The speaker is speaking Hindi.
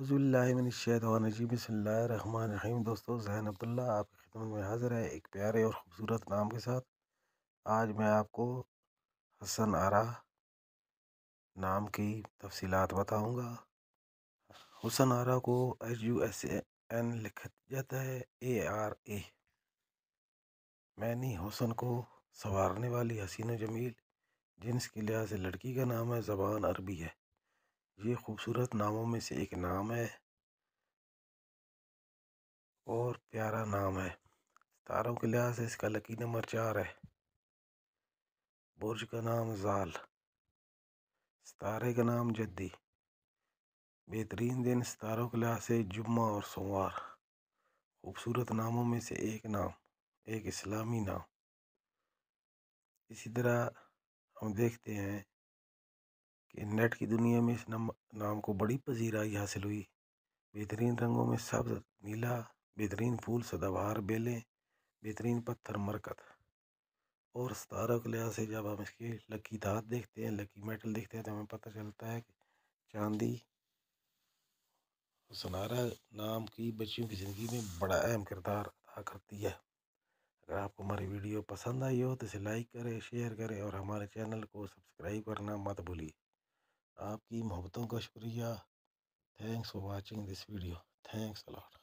हज़ुल्लाशैदवानजीबसमीम दोस्तों जहन अब्दुल्ला आपकी खिदमत में हाज़िर है एक प्यारे और ख़ूबसूरत नाम के साथ आज मैं आपको हसन आरा नाम की तफसीलात बताऊंगा हसन आरा को एच यू एस एन लिखा जाता है ए आर ए मैनी हुसन को संवारने वाली हसीन जमील जिनके के लिहाज से लड़की का नाम है ज़बान अरबी है ये खूबसूरत नामों में से एक नाम है और प्यारा नाम है तारों के लिहाज से इसका लकी नंबर चार है बुर्ज का नाम जाल सितारे का नाम जद्दी बेहतरीन दिन सितारों के लिहाज से जुम्मा और सोमवार खूबसूरत नामों में से एक नाम एक इस्लामी नाम इसी तरह हम देखते हैं कि नेट की दुनिया में इस नम नाम को बड़ी पजीराई हासिल हुई बेहतरीन रंगों में सब्ज नीला बेहतरीन फूल सदाबहार बेलें बेहतरीन पत्थर मरकत और सतारों के लिहाज से जब हम इसके लकी धात देखते हैं लकी मेटल देखते हैं तो हमें पता चलता है कि चांदी सुनारा नाम की बच्चियों की ज़िंदगी में बड़ा अहम किरदार अदा करती है अगर आपको हमारी वीडियो पसंद आई हो तो इसे लाइक करें शेयर करें और हमारे चैनल को सब्सक्राइब करना मत भूलिए आपकी मोहब्बतों का शुक्रिया thanks for watching this video thanks allot